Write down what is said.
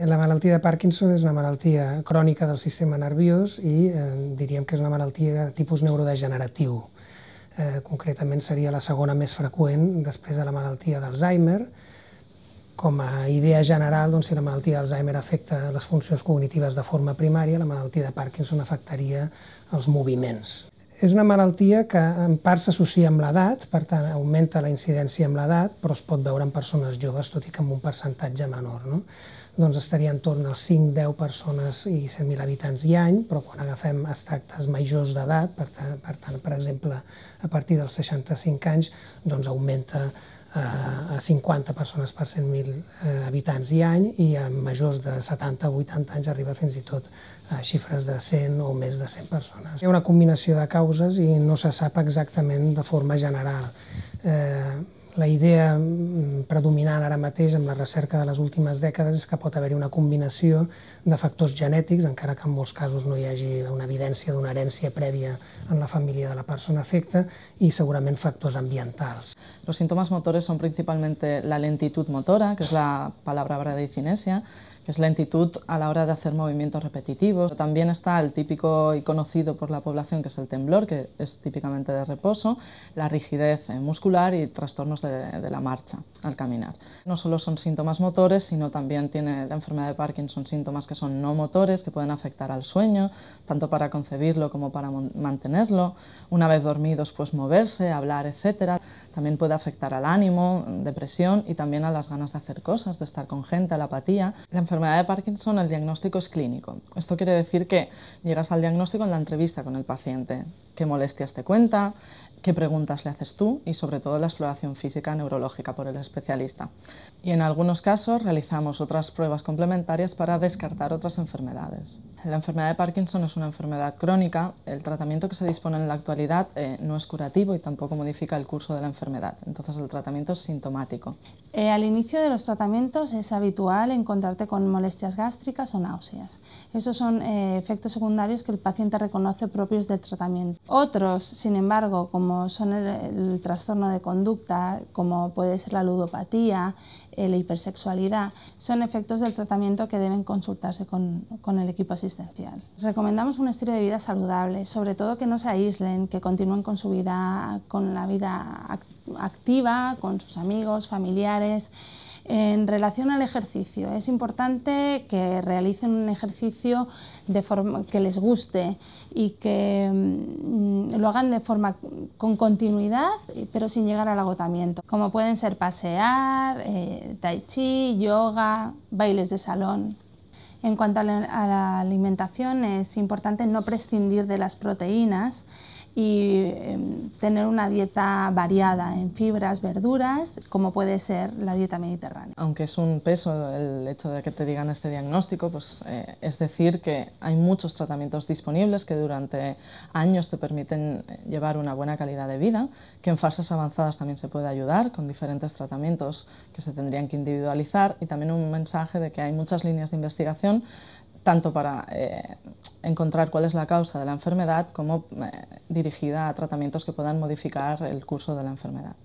Eh, la malaltia de Parkinson és una malaltia crònica del sistema nerviós i eh, diríem que és una malaltia de tipus neurodegeneratiu. Eh, concretament seria la segona més freqüent després de la malaltia d'Alzheimer. Com a idea general, doncs, si la malaltia d'Alzheimer afecta les funcions cognitives de forma primària, la malaltia de Parkinson afectaria els moviments. És una malaltia que en part s'associa amb l'edat, per tant augmenta la incidència amb l'edat, però es pot veure en persones joves, tot i que amb un percentatge menor. No? Doncs estaria entorn als 5-10 persones i 100.000 habitants i any, però quan agafem extractes majors d'edat, per, tant, per tant, per exemple, a partir dels 65 anys, doncs augmenta a 50 persones per 100.000 eh, habitants i any i a majors de 70 o 80 anys arriba fins i tot a xifres de 100 o més de 100 persones. Hi ha una combinació de causes i no se sap exactament de forma general. Eh, la idea mm, predominant ara mateix amb la recerca de les últimes dècades és que pot haver-hi una combinació de factors genètics, encara que en molts casos no hi hagi una evidència d'una herència prèvia en la família de la persona afecta, i segurament factors ambientals. Los síntomas motores son principalmente la lentitud motora, que es la palabra bradicinesia, es lentitud a la hora de hacer movimientos repetitivos. También está el típico y conocido por la población que es el temblor, que es típicamente de reposo, la rigidez eh, muscular y trastornos de, la marcha al caminar. No solo son síntomas motores, sino también tiene la enfermedad de Parkinson síntomas que son no motores, que pueden afectar al sueño, tanto para concebirlo como para mantenerlo. Una vez dormidos, pues moverse, hablar, etc. También puede afectar al ánimo, depresión y también a las ganas de hacer cosas, de estar con gente, a la apatía. La enfermedad enfermedad de Parkinson el diagnóstico es clínico. Esto quiere decir que llegas al diagnóstico en la entrevista con el paciente, qué molestias te cuenta, qué preguntas le haces tú y sobre todo la exploración física neurológica por el especialista. Y en algunos casos realizamos otras pruebas complementarias para descartar otras enfermedades. La enfermedad de Parkinson es una enfermedad crónica. El tratamiento que se dispone en la actualidad eh, no es curativo y tampoco modifica el curso de la enfermedad. Entonces el tratamiento es sintomático. Eh, al inicio de los tratamientos es habitual encontrarte con molestias gástricas o náuseas. Esos son eh, efectos secundarios que el paciente reconoce propios del tratamiento. Otros, sin embargo, como son el trastorno de conducta, como puede ser la ludopatía, eh, la hipersexualidad, son efectos del tratamiento que deben consultarse con, el equipo asistencial. Recomendamos un estilo de vida saludable, sobre todo que no se aíslen, que continúen con su vida, con la vida activa, con sus amigos, familiares. En relación al ejercicio, es importante que realicen un ejercicio de forma que les guste y que mm, lo hagan de forma con continuidad, pero sin llegar al agotamiento, como pueden ser pasear, eh, tai chi, yoga, bailes de salón. En cuanto a la alimentación, es importante no prescindir de las proteínas y em, tener una dieta variada en fibras, verduras, como puede ser la dieta mediterránea. Aunque es un peso el hecho de que te digan este diagnóstico, pues eh, es decir que hay muchos tratamientos disponibles que durante años te permiten eh, llevar una buena calidad de vida, que en fases avanzadas también se puede ayudar con diferentes tratamientos que se tendrían que individualizar y también un mensaje de que hay muchas líneas de investigación tanto para eh, encontrar cuál es la causa de la enfermedad como eh, dirigida a tratamientos que puedan modificar el curso de la enfermedad.